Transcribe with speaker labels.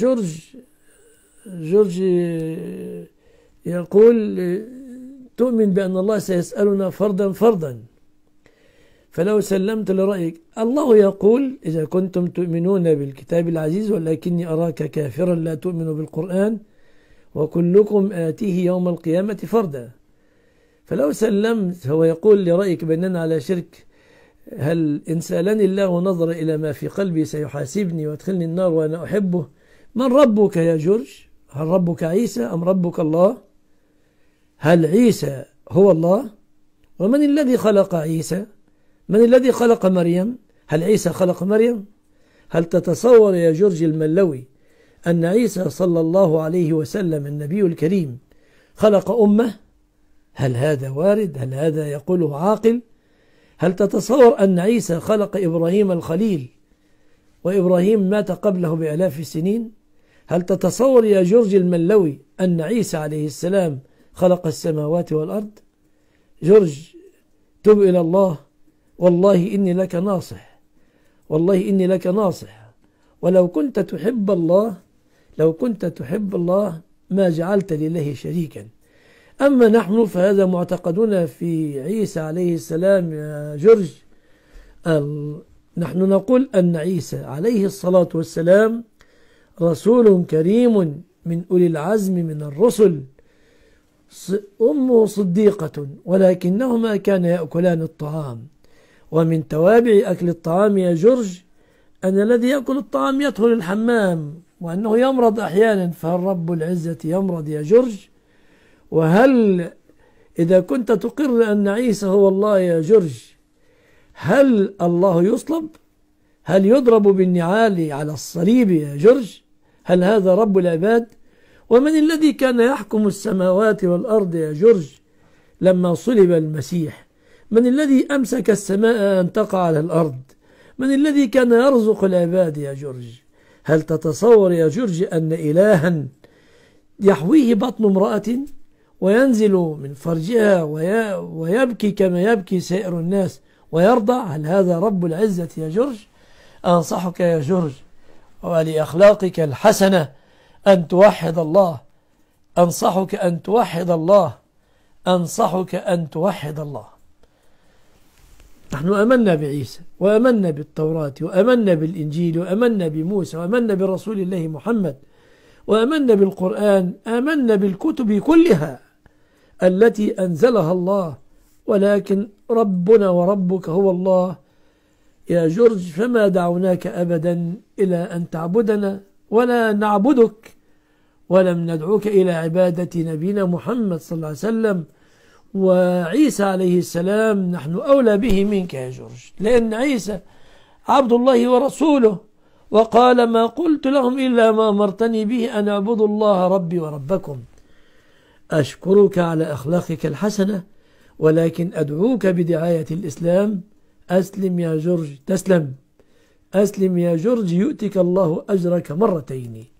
Speaker 1: جورج جورج آه، يقول تؤمن بأن الله سيسألنا فردا فردا فلو سلمت لرأيك الله يقول إذا كنتم تؤمنون بالكتاب العزيز ولكني أراك كافرا لا تؤمن بالقرآن وكلكم آتيه يوم القيامة فردا فلو سلمت هو يقول لرأيك بأننا على شرك هل إن سألني الله نظر إلى ما في قلبي سيحاسبني ويدخلني النار وأنا أحبه من ربك يا جورج هل ربك عيسى أم ربك الله هل عيسى هو الله ومن الذي خلق عيسى من الذي خلق مريم هل عيسى خلق مريم هل تتصور يا جورج الملوي أن عيسى صلى الله عليه وسلم النبي الكريم خلق أمة هل هذا وارد هل هذا يقوله عاقل هل تتصور أن عيسى خلق إبراهيم الخليل وإبراهيم مات قبله بألاف السنين هل تتصور يا جورج الملوي أن عيسى عليه السلام خلق السماوات والأرض جورج تب إلى الله والله إني لك ناصح والله إني لك ناصح ولو كنت تحب الله لو كنت تحب الله ما جعلت لله شريكا أما نحن فهذا معتقدنا في عيسى عليه السلام يا جورج نحن نقول أن عيسى عليه الصلاة والسلام رسول كريم من أولي العزم من الرسل أمه صديقة ولكنهما كان يأكلان الطعام ومن توابع أكل الطعام يا جورج أن الذي يأكل الطعام يدخل الحمام وأنه يمرض أحيانا فهل رب العزة يمرض يا جورج وهل إذا كنت تقر أن عيسى هو الله يا جرج هل الله يصلب؟ هل يضرب بالنعال على الصليب يا جرج؟ هل هذا رب العباد؟ ومن الذي كان يحكم السماوات والأرض يا جرج لما صلب المسيح؟ من الذي أمسك السماء أن تقع على الأرض؟ من الذي كان يرزق العباد يا جرج؟ هل تتصور يا جرج أن إلها يحويه بطن امرأة؟ وينزل من فرجها ويبكي كما يبكي سائر الناس ويرضع هل هذا رب العزة يا جرج أنصحك يا جرج ولأخلاقك الحسنة أن توحد الله أنصحك أن توحد الله أنصحك أن توحد الله نحن أمنا بعيسى وأمنا بالتوراة وأمنا بالإنجيل وأمنا بموسى وأمنا برسول الله محمد وأمنا بالقرآن آمنا بالكتب كلها التي أنزلها الله ولكن ربنا وربك هو الله يا جورج فما دعوناك أبدا إلى أن تعبدنا ولا نعبدك ولم ندعوك إلى عبادة نبينا محمد صلى الله عليه وسلم وعيسى عليه السلام نحن أولى به منك يا جورج لأن عيسى عبد الله ورسوله وقال ما قلت لهم إلا ما أمرتني به أن أعبدوا الله ربي وربكم أشكرك على أخلاقك الحسنة ولكن أدعوك بدعاية الإسلام أسلم يا جورج تسلم أسلم يا جورج يؤتك الله أجرك مرتين